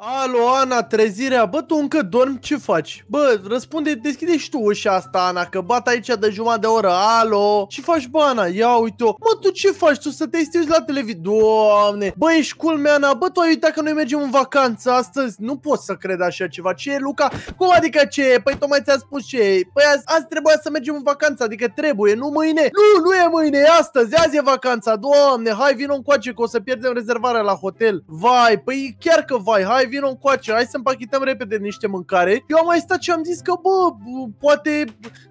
Alo, Ana, trezirea, bă, tu încă dormi, ce faci? Bă, răspunde, deschide și tu ușa asta, Ana, că bat aici de jumătate de oră, alo, ce faci, bă, Ana? Ia uite-o, mă, tu ce faci? Tu să te stiuzi la televizor, doamne, bă, ești culmea, Ana, bă, tu ai uitat că noi mergem în vacanță astăzi, nu pot să cred așa ceva, ce e, Luca? Cum adică ce? Păi tocmai ți-a spus ce e, păi azi, azi trebuia să mergem în vacanță, adică trebuie, nu mâine, nu, nu e mâine, e astăzi, azi e vacanța, doamne, hai, vino încoace, că o să pierdem rezervarea la hotel, vai, păi chiar că vai, hai, vină coace, hai să împachetăm repede niște mâncare. Eu am mai stat și am zis că, bă, poate,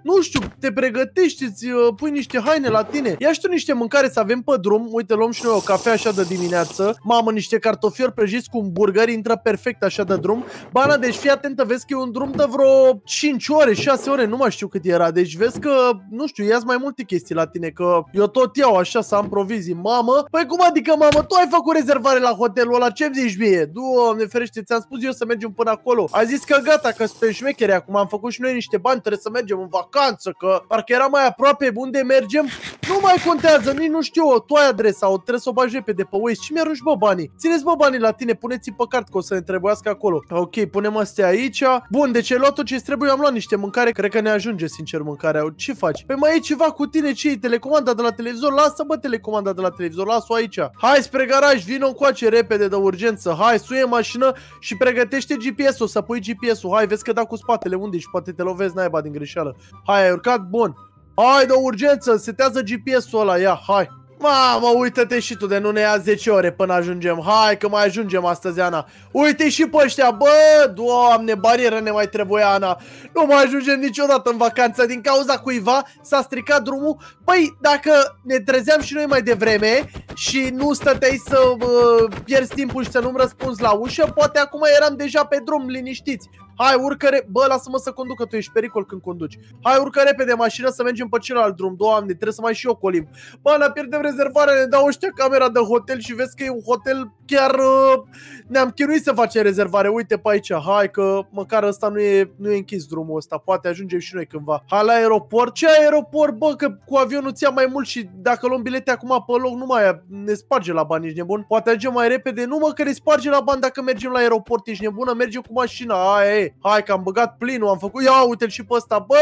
nu știu, te pregătești, îți uh, pui niște haine la tine. Ia și tu niște mâncare să avem pe drum. Uite, luăm și noi o cafea așa de dimineață. Mamă, niște cartofiori prăjiți cu un burger, intră perfect așa de drum. Bana, deci fii atentă, vezi că e un drum de vreo 5 ore, 6 ore, nu mai știu cât era. Deci vezi că, nu știu, ia mai multe chestii la tine, că eu tot iau așa să am provizii. Mamă, păi cum adică, mamă, tu ai făcut rezervare la hotelul ăla, ce-mi zici mie? Doamne, ferește oprește, ți-am spus eu să mergem până acolo. A zis că gata, că suntem șmecheri acum, am făcut și noi niște bani, trebuie să mergem în vacanță, că parcă era mai aproape unde mergem. Nu mai contează, nici nu știu, tu ai adresa, o trebuie să o bagi repede pe Waze. Și mi-arunci, bă, banii. Țineți, bă, banii la tine, puneți-i pe cart că o să ne trebuiască acolo. Ok, punem astea aici. Bun, deci ai luat tot ce trebuie, am luat niște mâncare, cred că ne ajunge, sincer, mâncarea. Ce faci? Pe păi mai e ceva cu tine, ce e telecomanda de la televizor? Lasă, bă, telecomanda de la televizor, las-o aici. Hai spre garaj, vino încoace repede de urgență. Hai, suie mașină și pregătește GPS-ul, să pui GPS-ul. Hai, vezi că da cu spatele, unde ești? Poate te lovezi naiba din greșeală. Hai, ai urcat? Bun. Hai, de urgență, setează GPS-ul ăla, ia, hai. Mamă, uită-te și tu de nu ne ia 10 ore până ajungem. Hai că mai ajungem astăzi, Ana. Uite și pe ăștia, bă, doamne, barieră ne mai trebuie, Ana. Nu mai ajungem niciodată în vacanță. Din cauza cuiva s-a stricat drumul. Păi, dacă ne trezeam și noi mai devreme și nu stăteai să uh, pierzi timpul și să nu-mi răspunzi la ușă, poate acum eram deja pe drum, liniștiți. Hai, urcă, re- bă, lasă-mă să conducă, tu ești pericol când conduci. Hai, urcă repede mașina să mergem pe celălalt drum. Doamne, trebuie să mai și eu colim. Bă, la pierdem rezervarea, ne dau ăștia camera de hotel și vezi că e un hotel chiar uh, ne-am chinuit să facem rezervare. Uite pe aici, hai că măcar ăsta nu e, nu e închis drumul ăsta, poate ajungem și noi cândva. Hai la aeroport. Ce aeroport, bă, că cu avionul ți mai mult și dacă luăm bilete acum pe loc, nu mai ne sparge la bani, ești nebun. Poate ajungem mai repede, nu mă că ne sparge la bani dacă mergem la aeroport, ești nebună, mergem cu mașina. Aia e, hai că am băgat plinul, am făcut, ia uite-l și pe ăsta, bă,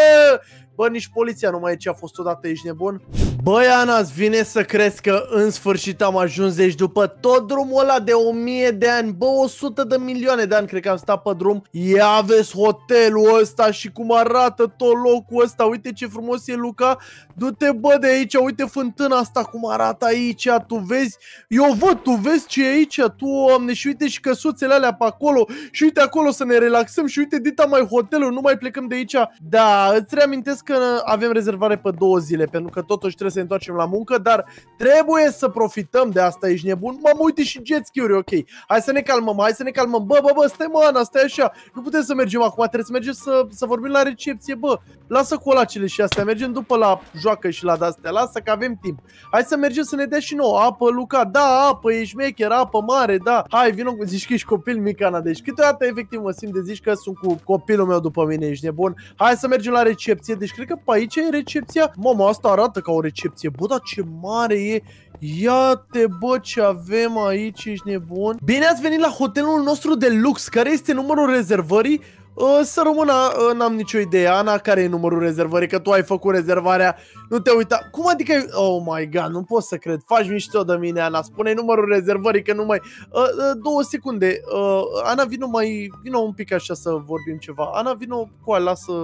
Bă, nici poliția nu mai e ce a fost odată, ești nebun? Băi, Ana, vine să crezi că în sfârșit am ajuns, deci după tot drumul ăla ăsta de 1000 de ani, bă, 100 de milioane de ani cred că am stat pe drum. Ia vezi hotelul ăsta și cum arată tot locul ăsta, uite ce frumos e Luca. Du-te bă de aici, uite fântâna asta cum arată aici, tu vezi? Eu văd, tu vezi ce e aici, tu oamne și uite și căsuțele alea pe acolo și uite acolo să ne relaxăm și uite dita mai hotelul, nu mai plecăm de aici. Da, îți reamintesc că avem rezervare pe două zile, pentru că totuși trebuie să ne întoarcem la muncă, dar trebuie să profităm de asta, ești nebun? Mă uite și jet Fiți chiuri, ok. Hai să ne calmăm, hai să ne calmăm. Bă, bă, bă, stai mă, Ana, stai așa. Nu putem să mergem acum, trebuie să mergem să, să vorbim la recepție, bă. Lasă colacele și astea, mergem după la joacă și la de-astea, lasă că avem timp. Hai să mergem să ne dea și nouă apă, Luca, da, apă, ești șmecher, apă mare, da. Hai, vino, zici că ești copil mic, Ana, deci câteodată efectiv mă simt de zici că sunt cu copilul meu după mine, ești nebun. Hai să mergem la recepție, deci cred că pe aici e recepția. Mama, asta arată ca o recepție, bă, dar ce mare e. Ia-te, bă, ce avem aici, ești nebun. Bine ați venit la hotelul nostru de lux, care este numărul rezervării Uh, să rămână, uh, n-am nicio idee. Ana, care e numărul rezervării? Că tu ai făcut rezervarea, nu te uita. Cum adică? Oh my god, nu pot să cred. Faci mișto de mine, Ana. spune numărul rezervării, că nu mai... Uh, uh, două secunde. Uh, Ana, vino mai... Vino un pic așa să vorbim ceva. Ana, vino cu aia, lasă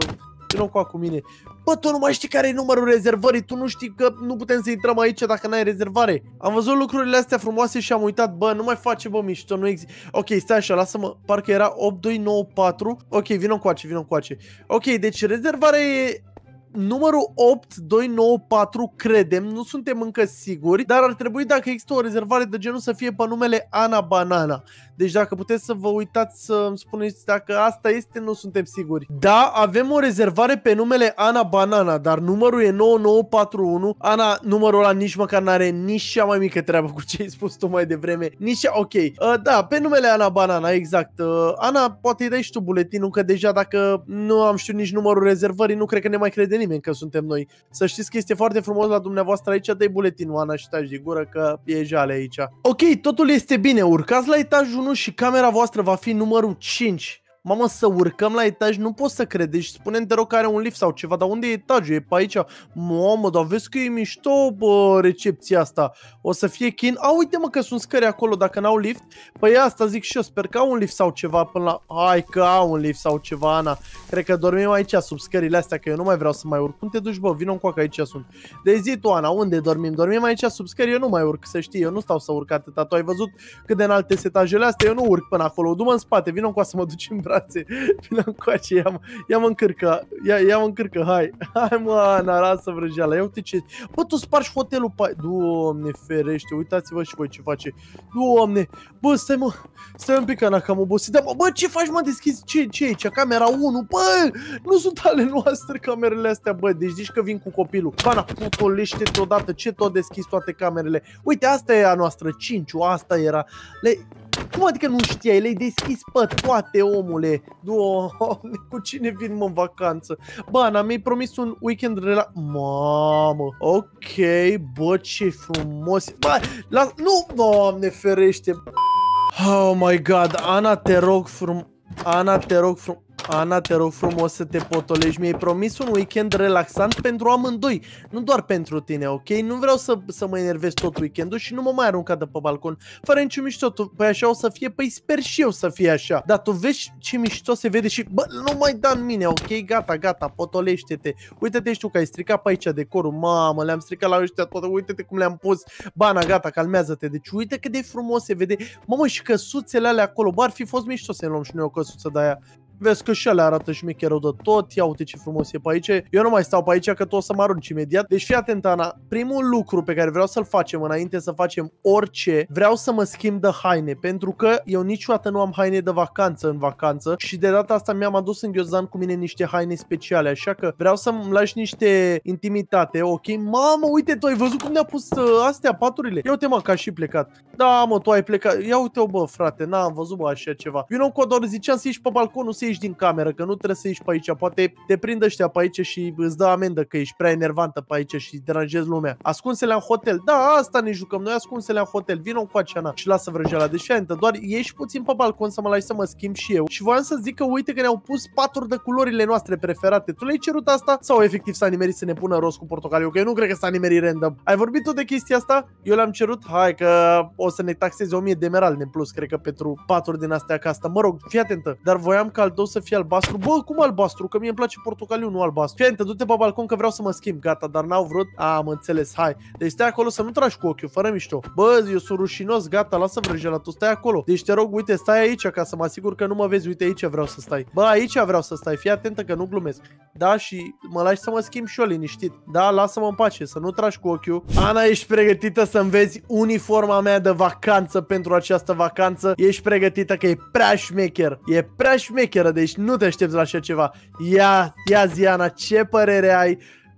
continuăm cu cu mine. Bă, tu nu mai știi care e numărul rezervării, tu nu știi că nu putem să intrăm aici dacă n-ai rezervare. Am văzut lucrurile astea frumoase și am uitat, bă, nu mai face, bă, mișto, nu există. Ok, stai așa, lasă-mă, parcă era 8294. Ok, vină cu ace, vină cu ace. Ok, deci rezervarea e numărul 8294 credem, nu suntem încă siguri, dar ar trebui dacă există o rezervare de genul să fie pe numele Ana Banana. Deci dacă puteți să vă uitați să îmi spuneți dacă asta este, nu suntem siguri. Da, avem o rezervare pe numele Ana Banana, dar numărul e 9941. Ana, numărul ăla nici măcar n-are nici cea mai mică treabă cu ce ai spus tu mai devreme. Nici cea... ok. Uh, da, pe numele Ana Banana, exact. Uh, Ana, poate îi dai și tu buletinul, că deja dacă nu am știut nici numărul rezervării, nu cred că ne mai crede nimeni că suntem noi. Să știți că este foarte frumos la dumneavoastră aici, dai buletin, Oana, și tași de gură că e jale aici. Ok, totul este bine, urcați la etajul 1 și camera voastră va fi numărul 5. Mamă, să urcăm la etaj, nu poți să crede. Și spune te rog, că are un lift sau ceva, dar unde e etajul? E pe aici. Mamă, dar vezi că e mișto, bă, recepția asta. O să fie chin. A, uite mă că sunt scări acolo, dacă n-au lift. Păi asta zic și eu, sper că au un lift sau ceva până la... Hai că au un lift sau ceva, Ana. Cred că dormim aici, sub scările astea, că eu nu mai vreau să mai urc. Cum te duci, bă? Vino încoacă, aici sunt. De zi tu, Ana, unde dormim? Dormim aici sub scări, eu nu mai urc, să știi. Eu nu stau să urc atâta. Tu ai văzut cât de înalte etajele astea, eu nu urc până acolo. Du-mă în spate, vină încoacă să mă ducem brațe, vină încoace, ia-mă, ia-mă încârcă, ia, ia-mă încârcă, hai, hai mă, Ana, lasă vrăjeala, ia uite ce, bă, tu spargi hotelul, pa... doamne ferește, uitați-vă și voi ce face, doamne, bă, stai mă, stai un pic, Ana, că am obosit, dar, bă, ce faci, mă, deschizi, ce, ce e aici, camera 1, bă, nu sunt ale noastre camerele astea, bă, deci zici că vin cu copilul, Ana, putolește-te odată, ce tot deschizi toate camerele, uite, asta e a noastră, 5 asta era, le, cum adică nu știai? Le-ai deschis pe toate, omule. Doamne, cu cine vin mă în vacanță? Bana, mi-ai promis un weekend rela... Mamă, ok, bă, ce frumos. Bă, las... Nu, doamne, ferește. Oh my god, Ana, te rog frum... Ana, te rog frum... Ana, te rog frumos să te potolești. Mi-ai promis un weekend relaxant pentru amândoi, nu doar pentru tine, ok? Nu vreau să, să mă enervez tot weekendul și nu mă mai arunca de pe balcon. Fără niciun mișto, tu, păi așa o să fie, păi sper și eu să fie așa. Dar tu vezi ce mișto se vede și, bă, nu mai da în mine, ok? Gata, gata, potolește-te. Uite-te știu că ai stricat pe aici decorul, mamă, le-am stricat la ăștia toate, uite-te cum le-am pus. Bana, gata, calmează-te. Deci uite cât de frumos se vede. Mamă, și căsuțele alea acolo, bă, ar fi fost mișto să luăm și noi o căsuță de aia vezi că și alea arată șmecheră de tot, ia uite ce frumos e pe aici, eu nu mai stau pe aici că tu o să mă arunci imediat. Deci fii atent, Ana, primul lucru pe care vreau să-l facem înainte să facem orice, vreau să mă schimb de haine, pentru că eu niciodată nu am haine de vacanță în vacanță și de data asta mi-am adus în ghiozdan cu mine niște haine speciale, așa că vreau să-mi lași niște intimitate, ok? Mamă, uite, tu ai văzut cum ne-a pus uh, astea, paturile? Ia uite, mă, ca și plecat. Da, mă, tu ai plecat. Ia uite-o, bă, frate, n-am văzut, bă, așa ceva. Vino cu doar ziceam să ieși pe balconul, să ieși din cameră, că nu trebuie să ieși pe aici, poate te prind ăștia pe aici și îți dă amendă că ești prea enervantă pe aici și deranjezi lumea. Ascunse-le în hotel. Da, asta ne jucăm noi, ascunse-le în hotel. Vino cu aceana și lasă vrăjeala de deci șentă. Doar ieși puțin pe balcon să mă lași să mă schimb și eu. Și voiam să zic că uite că ne-au pus patru de culorile noastre preferate. Tu le-ai cerut asta sau efectiv s-a nimerit să ne pună roz cu portocaliu? Că eu nu cred că s-a nimerit random. Ai vorbit tu de chestia asta? Eu le-am cerut, hai că o să ne taxeze 1000 de emeralde în plus, cred că pentru patru din astea acasă. Mă rog, fii atentă, dar voiam ca al tău să fie albastru. Bă, cum albastru? Că mie îmi place portocaliu, nu albastru. Fiente, du-te pe balcon că vreau să mă schimb, gata, dar n-au vrut. A, am înțeles, hai. Deci stai acolo să nu tragi cu ochiul, fără mișto. Bă, eu sunt rușinos, gata, lasă vrăjela, tu stai acolo. Deci te rog, uite, stai aici ca să mă asigur că nu mă vezi, uite aici vreau să stai. Bă, aici vreau să stai, fii atentă că nu glumesc. Da, și mă lași să mă schimb și eu liniștit. Da, lasă-mă în pace, să nu tragi cu ochiul. Ana, ești pregătită să vezi uniforma mea de vacanță pentru această vacanță? Ești pregătită că e prea șmecher. E prea șmecher sinceră, deci nu te aștepți la așa ceva. Ia, ia Ziana, ce părere ai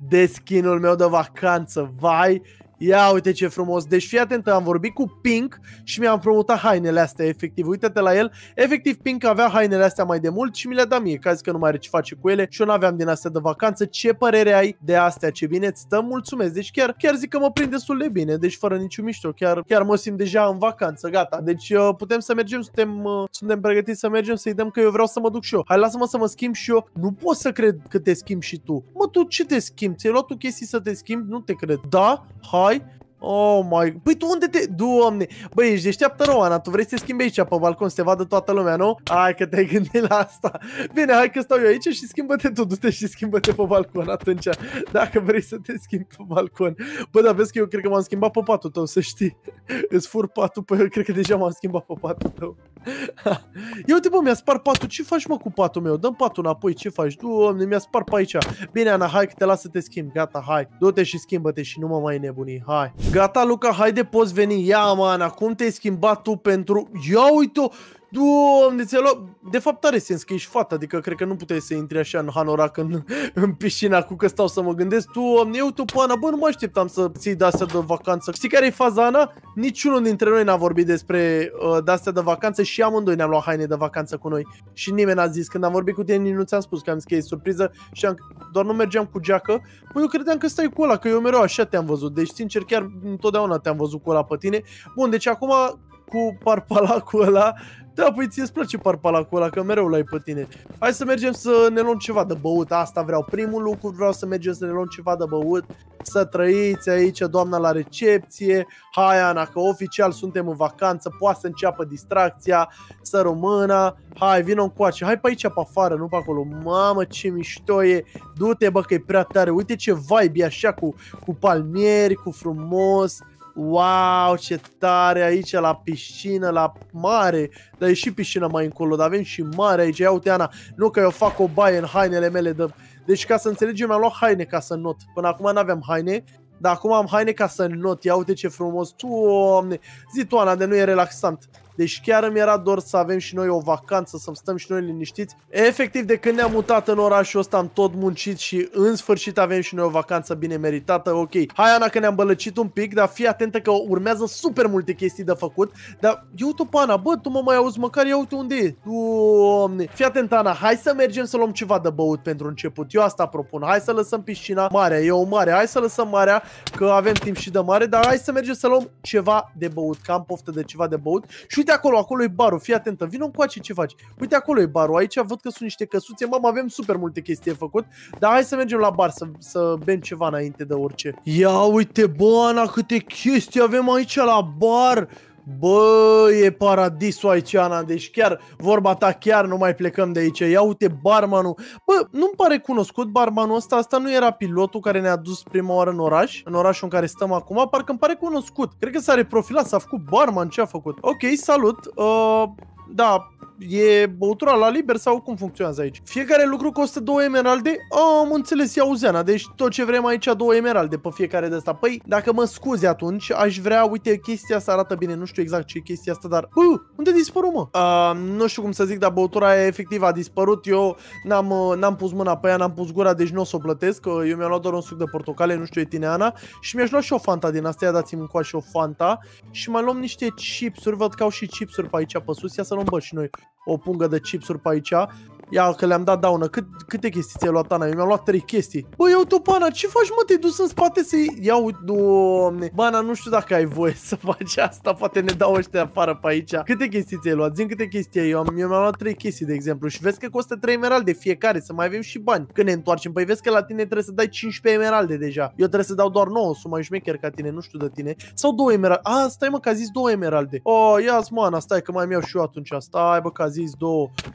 de skinul meu de vacanță? Vai, Ia uite ce frumos. Deci fii atent am vorbit cu Pink și mi-am promutat hainele astea, efectiv. Uite-te la el. Efectiv, Pink avea hainele astea mai de mult și mi le-a dat mie, că că nu mai are ce face cu ele și eu n-aveam din astea de vacanță. Ce părere ai de astea? Ce bine îți stă? Mulțumesc. Deci chiar, chiar zic că mă prind destul de bine, deci fără niciun mișto. Chiar, chiar mă simt deja în vacanță, gata. Deci uh, putem să mergem, suntem, uh, suntem pregătiți să mergem, să-i dăm că eu vreau să mă duc și eu. Hai, lasă-mă să mă schimb și eu. Nu pot să cred că te schimbi și tu. Mă, tu ce te schimbi? Ți-ai luat tu chestii să te schimbi? Nu te cred. Da? Hai, হয় Oh my... Păi tu unde te... Doamne! Băi, ești deșteaptă rău, Ana. Tu vrei să te schimbi aici pe balcon să te vadă toată lumea, nu? Hai că te-ai gândit la asta. Bine, hai că stau eu aici și schimbă-te tu. Du-te și schimbă-te pe balcon atunci. Dacă vrei să te schimbi pe balcon. Bă, dar vezi că eu cred că m-am schimbat pe patul tău, să știi. Îți fur patul, pe păi eu cred că deja m-am schimbat pe patul tău. eu uite, bă, mi-a spart patul. Ce faci, mă, cu patul meu? Dăm patul înapoi, ce faci? Doamne, mi-a spart pe aici. Bine, Ana, hai că te las să te schimbi. Gata, hai. Du-te și schimbă-te și nu mă mai nebuni. Hai. Gata, Luca, haide, poți veni. Ia, man, acum te-ai schimbat tu pentru... Ia uite-o! Doamne, ți-a luat... De fapt are sens că ești fată, adică cred că nu puteai să intri așa în hanorac în, în piscina cu că stau să mă gândesc. Doamne, eu tu, Ana, bă, nu mă așteptam să ții de-astea de vacanță. Știi care e faza, Ana? Niciunul dintre noi n-a vorbit despre uh, de-astea de vacanță și amândoi ne-am luat haine de vacanță cu noi. Și nimeni n-a zis. Când am vorbit cu tine, nu ți-am spus că am zis că e surpriză și am... doar nu mergeam cu geacă. Bă, eu credeam că stai cu ăla, că eu mereu așa te-am văzut. Deci, sincer, chiar întotdeauna te-am văzut cu ăla pe tine. Bun, deci acum cu parpalacul ăla da, păi ție îți place parpalacul ăla, că mereu l-ai pe tine. Hai să mergem să ne luăm ceva de băut, asta vreau. Primul lucru vreau să mergem să ne luăm ceva de băut, să trăiți aici, doamna la recepție. Hai, Ana, că oficial suntem în vacanță, poate să înceapă distracția, să rămână. Hai, vină încoace, hai pe aici, pe afară, nu pe acolo. Mamă, ce mișto e, du-te, bă, că e prea tare. Uite ce vibe e așa cu, cu palmieri, cu frumos wow, ce tare aici la piscină, la mare, dar e și piscină mai încolo, dar avem și mare aici, ia uite Ana, nu că eu fac o baie în hainele mele, de... deci ca să înțelegem, mi-am luat haine ca să not, până acum nu aveam haine, dar acum am haine ca să not, ia uite ce frumos, doamne, zi tu Ana, de nu e relaxant. Deci chiar îmi era dor să avem și noi o vacanță, să stăm și noi liniștiți. Efectiv, de când ne-am mutat în orașul ăsta, am tot muncit și în sfârșit avem și noi o vacanță bine meritată. Ok, hai Ana că ne-am bălăcit un pic, dar fii atentă că urmează super multe chestii de făcut. Dar eu tu Ana, bă, tu mă mai auzi măcar, ia uite unde e. Doamne. Fii atent, Ana, hai să mergem să luăm ceva de băut pentru început. Eu asta propun. Hai să lăsăm piscina mare, e o mare. Hai să lăsăm marea, că avem timp și de mare, dar hai să mergem să luăm ceva de băut, că am poftă de ceva de băut. Și uite acolo, acolo e barul, fii atentă, vină încoace ce faci. Uite acolo e barul, aici văd că sunt niște căsuțe, mamă, avem super multe chestii de făcut, dar hai să mergem la bar să, să bem ceva înainte de orice. Ia uite, bă, Ana, câte chestii avem aici la bar. Bă, e paradisul aici, Ana, deci chiar, vorba ta, chiar nu mai plecăm de aici. Ia uite barmanul. Bă, nu-mi pare cunoscut barmanul ăsta, asta nu era pilotul care ne-a dus prima oară în oraș, în orașul în care stăm acum, parcă îmi pare cunoscut. Cred că s-a reprofilat, s-a făcut barman, ce a făcut. Ok, salut. Uh, da, e băutura la liber sau cum funcționează aici? Fiecare lucru costă două emeralde? Oh, am înțeles, iau zeana, deci tot ce vrem aici două emeralde pe fiecare de asta. Păi, dacă mă scuzi atunci, aș vrea, uite, chestia asta arată bine, nu știu exact ce e chestia asta, dar... Bă, unde dispăru, mă? Uh, nu știu cum să zic, dar băutura efectiv a dispărut, eu n-am, am pus mâna pe ea, n-am pus gura, deci nu o să o plătesc, eu mi-am luat doar un suc de portocale, nu știu, Ana, și mi-aș lua și o Fanta din asta, dați-mi încoa și o Fanta, și mai luăm niște chipsuri, văd că au și chipsuri pe aici pe sus, ia să nu luăm, bă, și noi o pungă de chipsuri pe aici Ia că le-am dat daună. Cât, câte chestii ți-ai luat, Ana? Eu mi-am luat trei chestii. Bă, eu tu, Ana, ce faci, mă? Te-ai dus în spate să iau... Doamne. Bă, Ana, nu știu dacă ai voie să faci asta. Poate ne dau ăștia afară pe aici. Câte chestii ți-ai luat? Zin câte chestii ai. Eu, am, eu mi-am luat trei chestii, de exemplu. Și vezi că costă 3 emeralde fiecare. Să mai avem și bani. Când ne întoarcem, păi vezi că la tine trebuie să dai 15 emeralde deja. Eu trebuie să dau doar 9, sunt mai șmecher ca tine, nu știu de tine. Sau 2 emeralde. A, stai mă că a zis 2 emeralde. O, ia-ți, mana, stai că mai mi-au și eu atunci. Stai, bă, că a zis 2.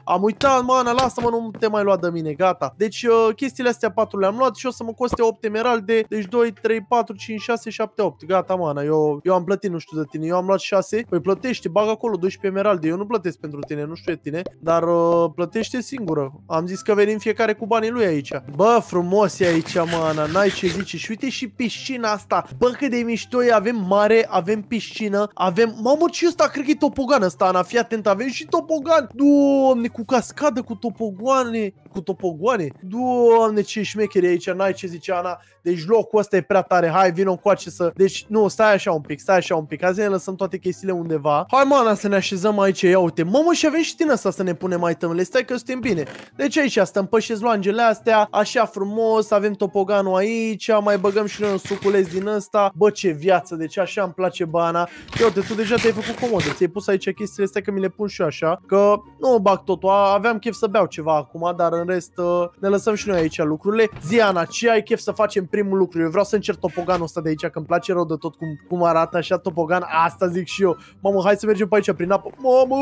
Am uitat, mana, la lasă-mă, nu te mai lua de mine, gata. Deci uh, chestiile astea 4 le-am luat și o să mă coste 8 emeralde, deci 2, 3, 4, 5, 6, 7, 8. Gata, mana, eu, eu am plătit, nu știu de tine, eu am luat 6, păi plătește, bag acolo 12 emeralde, eu nu plătesc pentru tine, nu știu de tine, dar uh, plătește singură. Am zis că venim fiecare cu banii lui aici. Bă, frumos e aici, mana, n-ai ce zice. Și uite și piscina asta. Bă, cât de mișto e, avem mare, avem piscină, avem... Mamă, ce ăsta? Cred că e topogan ăsta, Ana, fii atent, avem și topogan. Doamne, cu cascadă, cu topogan topogoane, cu topogoane. Doamne, ce șmecheri aici, n-ai ce zice Ana. Deci locul ăsta e prea tare, hai, cu ce să... Deci, nu, stai așa un pic, stai așa un pic, azi ne lăsăm toate chestiile undeva. Hai, mana, Ana, să ne așezăm aici, ia uite. Mamă, și avem și tine asta să ne punem mai tămâle, stai că suntem bine. Deci aici stăm pe șezloangele astea, așa frumos, avem topoganul aici, mai băgăm și noi un suculeț din ăsta. Bă, ce viață, deci așa îmi place bana. Ia uite, tu deja te-ai făcut comodă, ți-ai pus aici chestiile astea că mi le pun și eu așa, că nu bag totul, aveam chef să bea beau ceva acum, dar în rest uh, ne lăsăm și noi aici lucrurile. Ziana ce ai chef să facem primul lucru? Eu vreau să încerc topoganul ăsta de aici, că îmi place rău de tot cum, cum arată așa topogan. Asta zic și eu. Mamă, hai să mergem pe aici prin apă. Mamă,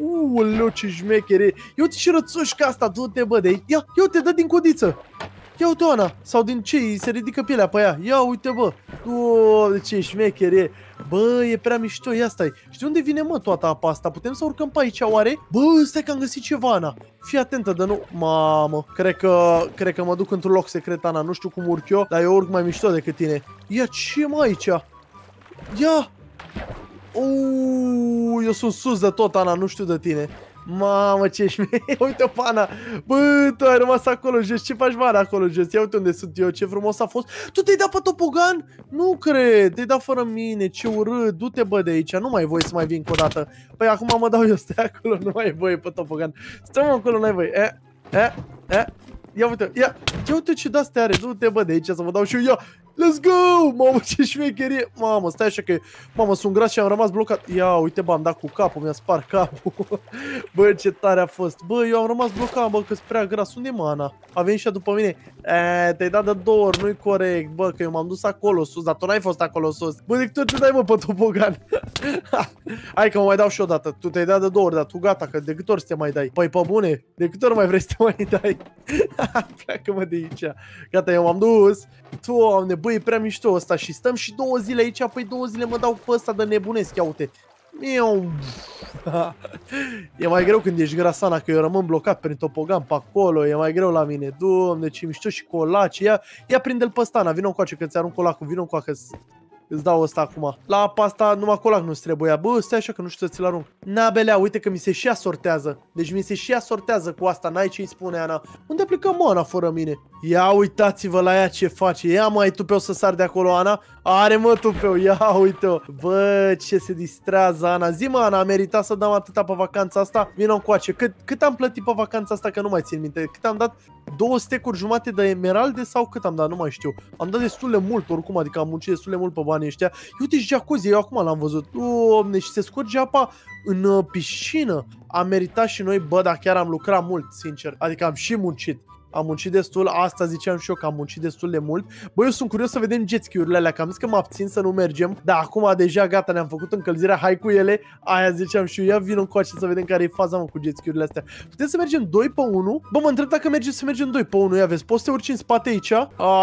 uuu, ce șmechere. Eu uite și rățușca asta, du-te bă de aici. Ia, ia uite, dă din codiță. Ia uite Ana, sau din ce, se ridică pielea pe ea. Ia uite, bă. O, ce șmecher e. Bă, e prea mișto, ia stai. Știi unde vine, mă, toată apa asta? Putem să urcăm pe aici, oare? Bă, stai că am găsit ceva, Ana. Fii atentă, dar nu... Mamă, cred că, cred că mă duc într-un loc secret, Ana. Nu știu cum urc eu, dar eu urc mai mișto decât tine. Ia, ce mai aici? Ia! Uuu, eu sunt sus de tot, Ana, nu știu de tine. Mamă, ce șmecher. Uite-o, pana. Bă, tu ai rămas acolo Jess. Ce faci mare, acolo Jess? Ia uite unde sunt eu. Ce frumos a fost. Tu te-ai dat pe topogan? Nu cred. Te-ai dat fără mine. Ce urât. Du-te, bă, de aici. Nu mai voi să mai vin cu o dată. Păi acum mă dau eu. Stai acolo. Nu mai voi pe topogan. Stai mă acolo, nu ai voie. E, e, e. Ia uite, ia. Ia uite ce de-astea are. Du-te, bă, de aici să mă dau și eu. Ia, let's go, mamă ce șmecherie, mamă stai așa că, mamă sunt gras și am rămas blocat, ia uite bă am dat cu capul, mi-a spart capul, bă ce tare a fost, bă eu am rămas blocat bă că s prea gras, unde mă Ana, a venit și -a după mine, Eee, te-ai dat de două ori, nu-i corect, bă că eu m-am dus acolo sus, dar tu n-ai fost acolo sus, bă de tu ce dai mă pe topogan? hai că mă mai dau și o dată, tu te-ai dat de două ori, dar tu gata că de câte ori să te mai dai, păi pe bune, de câte ori mai vrei să te mai dai, pleacă mă de aici, gata eu m-am dus, tu am nebun băi, e prea mișto ăsta și stăm și două zile aici, apoi două zile mă dau pe ăsta de nebunesc, ia uite. e mai greu când ești grasana, că eu rămân blocat prin topogam pe acolo, e mai greu la mine. Doamne, ce mișto și colaci. Ia, ia prinde-l pe ăsta, vină coace că ți arunc colacul, vină încoace Îți dau asta acum. La apa asta numai colac nu-ți trebuia. Bă, stai așa că nu știu să ți-l arunc. Na, belea, uite că mi se și asortează. Deci mi se și asortează cu asta. N-ai ce-i spune Ana. Unde plecă mă, Ana, fără mine? Ia uitați-vă la ea ce face. Ia mai tu pe să sar de acolo, Ana. Are mă tu pe Ia uite-o. Bă, ce se distrează, Ana. Zi mă, Ana, a meritat să dăm atâta pe vacanța asta? Vino încoace. Cât, cât am plătit pe vacanța asta? Că nu mai țin minte. Cât am dat? două stecuri jumate de emeralde sau cât am dat, nu mai știu. Am dat destul de mult oricum, adică am muncit destul de mult pe banii ăștia. Uite și jacuzzi, eu acum l-am văzut. Doamne, și se scurge apa în uh, piscină. Am meritat și noi, bă, dar chiar am lucrat mult, sincer. Adică am și muncit am muncit destul, asta ziceam și eu că am muncit destul de mult. Băi, eu sunt curios să vedem jet ski-urile alea, că am zis că mă abțin să nu mergem, dar acum deja gata, ne-am făcut încălzirea, hai cu ele, aia ziceam și eu, ia vin încoace să vedem care e faza mă, cu jet ski-urile astea. Putem să mergem 2 pe 1? Bă, mă întreb dacă mergem să mergem 2 pe 1, ia vezi, poți să te urci în spate aici?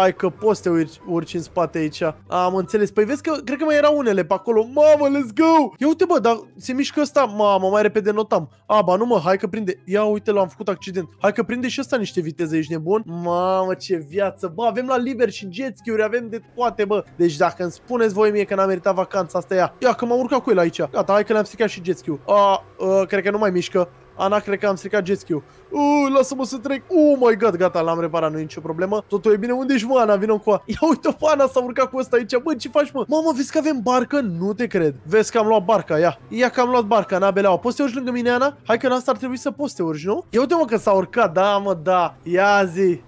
Ai că poți să te urci, urci în spate aici. Am înțeles, păi vezi că cred că mai erau unele pe acolo, mamă, let's go! Ia uite bă, dar se mișcă asta. mamă, mai repede notam. Aba, ba nu mă, hai că prinde, ia uite l-am făcut accident, hai că prinde și asta niște viteze ești nebun? Mamă, ce viață! Bă, avem la liber și jet ski-uri, avem de toate, bă! Deci dacă îmi spuneți voi mie că n-a meritat vacanța asta ea, ia că m-am urcat cu el aici. Gata, hai că le-am stricat și jet ski-ul. A, a, ă, cred că nu mai mișcă. Ana, cred că am stricat jet ski-ul. Uh, lasă-mă să trec. Oh my god, gata, l-am reparat, nu e nicio problemă. Totul e bine. Unde ești, mă, Ana? Vino cu a... Ia uite-o pe Ana, s-a urcat cu ăsta aici. Bă, ce faci, mă? Mamă, vezi că avem barcă? Nu te cred. Vezi că am luat barca, ia. Ia că am luat barca, Ana Beleaua. Poți să te urci lângă mine, Ana? Hai că în asta ar trebui să poți să te urci, nu? Ia uite-mă că s-a urcat, da, mă, da. Ia zi.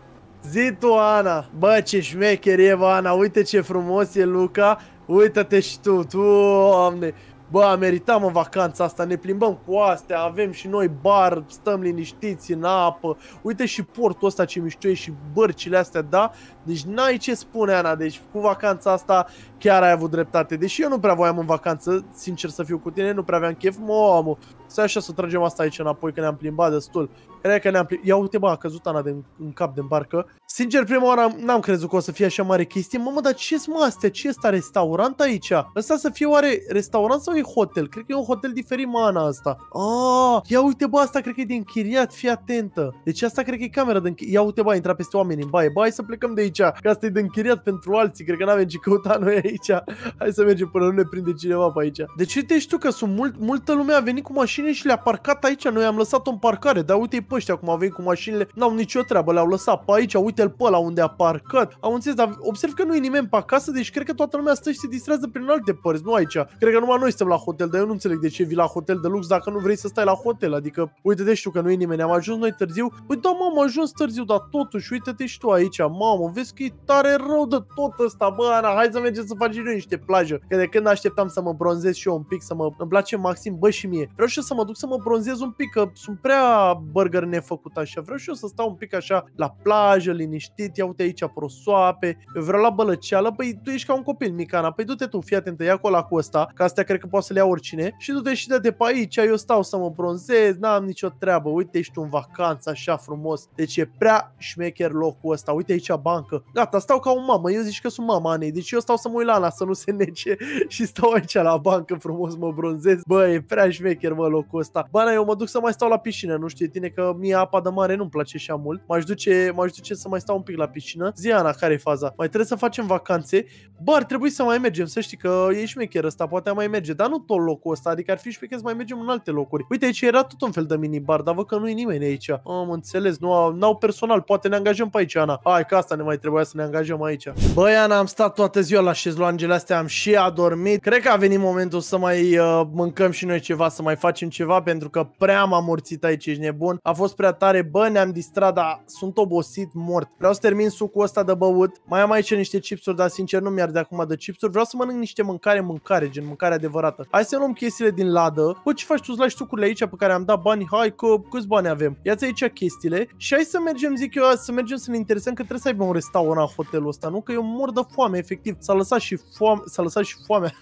Zi tu, Ana. Bă, ce șmecherie, Ana. Uite ce frumos e Luca. Uită-te și tu, tu, oameni. Bă, a meritat mă vacanța asta, ne plimbăm cu astea, avem și noi bar, stăm liniștiți în apă. Uite și portul ăsta ce mișto e și bărcile astea, da? Deci n-ai ce spune, Ana, deci cu vacanța asta chiar ai avut dreptate. Deși eu nu prea voiam în vacanță, sincer să fiu cu tine, nu prea aveam chef, mă, omul, să așa să tragem asta aici înapoi, că ne-am plimbat destul. Cred că ne-am plimbat. Ia uite, bă, a căzut Ana de în cap de barcă. Sincer, prima oară n-am crezut că o să fie așa mare chestie. Mamă, dar ce-s mă astea? Ce ăsta restaurant aici? Ăsta să fie oare restaurant sau e hotel? Cred că e un hotel diferit, mă, Ana, asta. Ah, ia uite, bă, asta cred că e de închiriat, fii atentă. Deci asta cred că e camera de închiriat. Ia uite, bă, intra peste oameni în baie. hai să plecăm de aici, că asta e de închiriat pentru alții. Cred că n-avem ce căuta noi aici aici. Hai să mergem până nu ne prinde cineva pe aici. De ce te știu că sunt mult, multă lume a venit cu mașinile și le-a parcat aici. Noi am lăsat-o parcare, dar uite-i pe ăștia cum au venit cu mașinile. N-au nicio treabă, le-au lăsat pe aici, uite-l pe la unde a parcat. Am înțeles, dar observ că nu e nimeni pe acasă, deci cred că toată lumea stă și se distrează prin alte părți, nu aici. Cred că numai noi suntem la hotel, dar eu nu înțeleg de ce vii la hotel de lux dacă nu vrei să stai la hotel. Adică, uite-te, știu că nu e nimeni, am ajuns noi târziu. Păi da, am ajuns târziu, dar totuși, uite-te și tu aici, mamă, vezi că e tare rău de tot ăsta, bă, Ana, hai să mergem să facem noi niște plajă. Că de când așteptam să mă bronzez și eu un pic, să mă... Îmi place maxim, bă, și mie. Vreau și eu să mă duc să mă bronzez un pic, că sunt prea burger nefăcut așa. Vreau și eu să stau un pic așa la plajă, liniștit, ia uite aici prosoape, eu vreau la bălăceală, păi tu ești ca un copil, Micana, păi du-te tu, fii atentă, ia acolo cu ăsta, că astea cred că poate să le ia oricine, și du-te și de pe aici, eu stau să mă bronzez, n-am nicio treabă, uite, ești un vacanță așa frumos, deci e prea șmecher locul ăsta, uite aici bancă, gata, stau ca o mamă, eu zic că sunt mama Anei, deci eu stau să mă uit Milana să nu se nece și stau aici la bancă frumos, mă bronzez. Bă, e prea șmecher, mă, locul ăsta. Bana, eu mă duc să mai stau la piscină, nu știu tine că mie apa de mare nu-mi place așa mult. M-aș duce, m-aș duce să mai stau un pic la piscină. Ziana, care e faza? Mai trebuie să facem vacanțe. Bă, ar trebui să mai mergem, să știi că e șmecher ăsta, poate mai merge, dar nu tot locul ăsta, adică ar fi șmecher să mai mergem în alte locuri. Uite, aici era tot un fel de minibar, dar văd că nu e nimeni aici. Am înțeles, nu au, n-au personal, poate ne angajăm pe aici, Ana. Hai, că asta ne mai trebuia să ne angajăm aici. Băi, Ana, am stat toată ziua la șez loangele astea am și adormit. Cred că a venit momentul să mai uh, mâncăm și noi ceva, să mai facem ceva, pentru că prea m-am morțit aici, ești nebun. A fost prea tare, bă, ne-am distrat, dar sunt obosit mort. Vreau să termin sucul ăsta de băut. Mai am aici niște chipsuri, dar sincer nu mi-ar de acum de chipsuri. Vreau să mănânc niște mâncare, mâncare, gen mâncare adevărată. Hai să luăm chestiile din ladă. Bă, ce faci tu? Îți lași sucurile aici pe care am dat bani? Hai că câți bani avem? Ia-ți aici chestiile și hai să mergem, zic eu, să mergem să ne interesăm că trebuie să aibă un restaurant hotelul ăsta, nu? Că eu mor de foame, efectiv. S-a lăsat și și foame, s-a lăsat și foamea.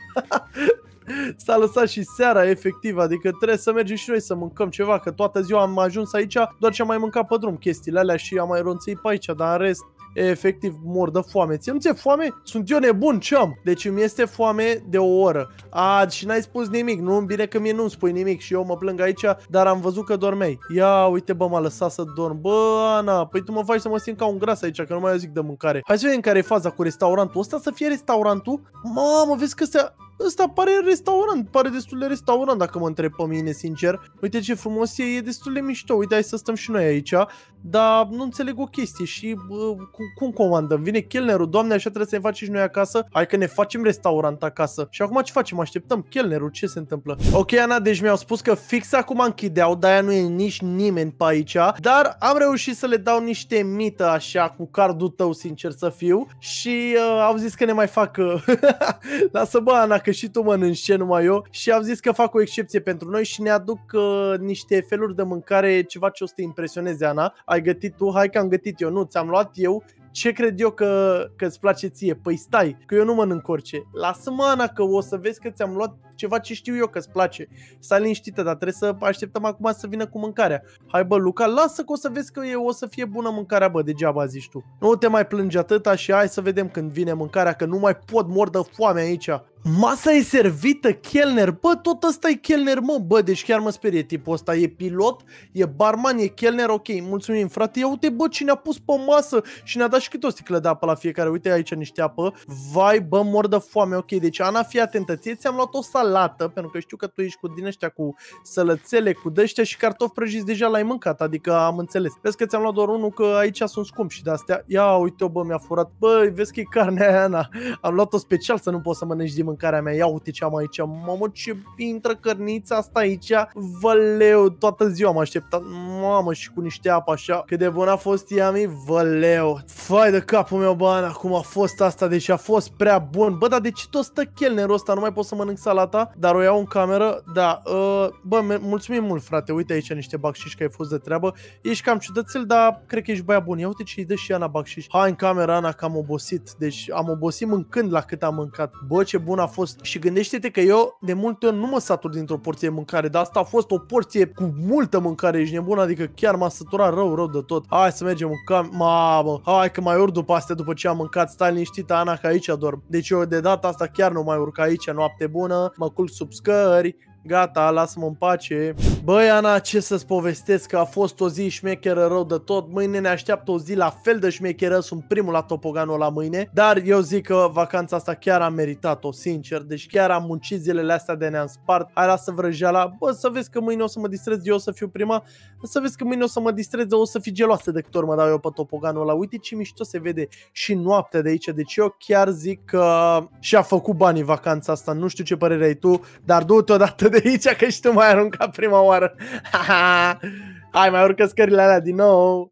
s-a lăsat și seara efectiv, adică trebuie să mergem și noi să mâncăm ceva, că toată ziua am ajuns aici, doar ce am mai mâncat pe drum chestiile alea și am mai ronțit pe aici, dar în rest efectiv mor de foame. Ție nu ți-e foame? Sunt eu nebun, ce am? Deci mi este foame de o oră. A, și n-ai spus nimic, nu? Bine că mie nu-mi spui nimic și eu mă plâng aici, dar am văzut că dormei. Ia, uite, bă, m-a lăsat să dorm. Bă, Ana, păi tu mă faci să mă simt ca un gras aici, că nu mai zic de mâncare. Hai să vedem care e faza cu restaurantul ăsta, să fie restaurantul. Mamă, vezi că se Ăsta pare restaurant, pare destul de restaurant dacă mă întreb pe mine sincer. Uite ce frumos e, e destul de mișto, uite hai să stăm și noi aici, dar nu înțeleg o chestie și uh, cu, cum comandăm? Vine chelnerul, doamne așa trebuie să ne facem și noi acasă, hai că ne facem restaurant acasă. Și acum ce facem? Așteptăm chelnerul, ce se întâmplă? Ok Ana, deci mi-au spus că fix acum închideau, de-aia nu e nici nimeni pe aici, dar am reușit să le dau niște mită așa cu cardul tău sincer să fiu și uh, au zis că ne mai fac... Uh, Lasă bă Ana dacă și tu mănânci ce numai eu și am zis că fac o excepție pentru noi și ne aduc uh, niște feluri de mâncare, ceva ce o să te impresioneze, Ana. Ai gătit tu, hai că am gătit eu, nu, ți-am luat eu ce cred eu că că îți place ție? Păi stai, că eu nu mănânc orice. Lasă-mă, Ana, că o să vezi că ți-am luat ceva ce știu eu că îți place. Stai liniștită, dar trebuie să așteptăm acum să vină cu mâncarea. Hai bă, Luca, lasă că o să vezi că e, o să fie bună mâncarea, bă, degeaba zici tu. Nu te mai plânge atâta și hai să vedem când vine mâncarea, că nu mai pot mor de foame aici. Masa e servită, chelner, bă, tot ăsta e chelner, mă, bă, deci chiar mă sperie tipul ăsta, e pilot, e barman, e chelner, ok, mulțumim, frate, ia uite, bă, cine a pus pe masă și ne-a dat și și câte o sticlă de apă la fiecare. Uite aici niște apă. Vai, bă, mor de foame. Ok, deci Ana, fii atentă. Ție ți-am luat o salată, pentru că știu că tu ești cu din ăștia, cu sălățele, cu dăștea și cartofi prăjiți deja l-ai mâncat. Adică am înțeles. Vezi că ți-am luat doar unul că aici sunt scump și de astea. Ia uite, bă, mi-a furat. Bă, vezi că e carnea aia, Ana. Am luat-o special să nu pot să mănânci din mâncarea mea. Ia uite ce am aici. Mamă, ce intră cărnița asta aici. leu, toată ziua am așteptat. Mamă, și cu niște apă așa. Cât de bun a fost ea mi, leu. Fă Vai de capul meu, bă, acum a fost asta, deci a fost prea bun. Bă, dar de ce tot stă chelnerul ăsta? Nu mai pot să mănânc salata, dar o iau în cameră. Da, uh, bă, mulțumim mult, frate. Uite aici niște bacșiși că ai fost de treabă. Ești cam ciudățel, dar cred că ești băia bun. Ia uite ce îi dă și Ana bacșiș. Hai în cameră, Ana, că am obosit. Deci am obosit mâncând la cât am mâncat. Bă, ce bun a fost. Și gândește-te că eu de multe ori nu mă satur dintr-o porție de mâncare, dar asta a fost o porție cu multă mâncare. Ești nebun, adică chiar m-a săturat rău, rău de tot. Hai să mergem în cameră. Mamă, hai că mai urc după astea după ce am mâncat, stai liniștit, Ana că aici dorm. Deci eu de data asta chiar nu mai urc aici, noapte bună, mă culc sub scări, gata, lasă-mă în pace. Băi, Ana, ce să-ți povestesc că a fost o zi șmecheră rău de tot. Mâine ne așteaptă o zi la fel de șmecheră, sunt primul la topoganul la mâine, dar eu zic că vacanța asta chiar a meritat-o, sincer. Deci chiar am muncit zilele astea de ne-am spart. Hai, lasă vrăjeala. Bă, să vezi că mâine o să mă distrez, eu o să fiu prima. Să vezi că mâine o să mă distrez, o să fi geloasă de câte mă dau eu pe topoganul la Uite ce mișto se vede și noaptea de aici. Deci eu chiar zic că și-a făcut banii vacanța asta. Nu știu ce părere ai tu, dar du-te odată de aici că și tu m-ai aruncat prima oară. Hai, mai urcă scările alea din nou.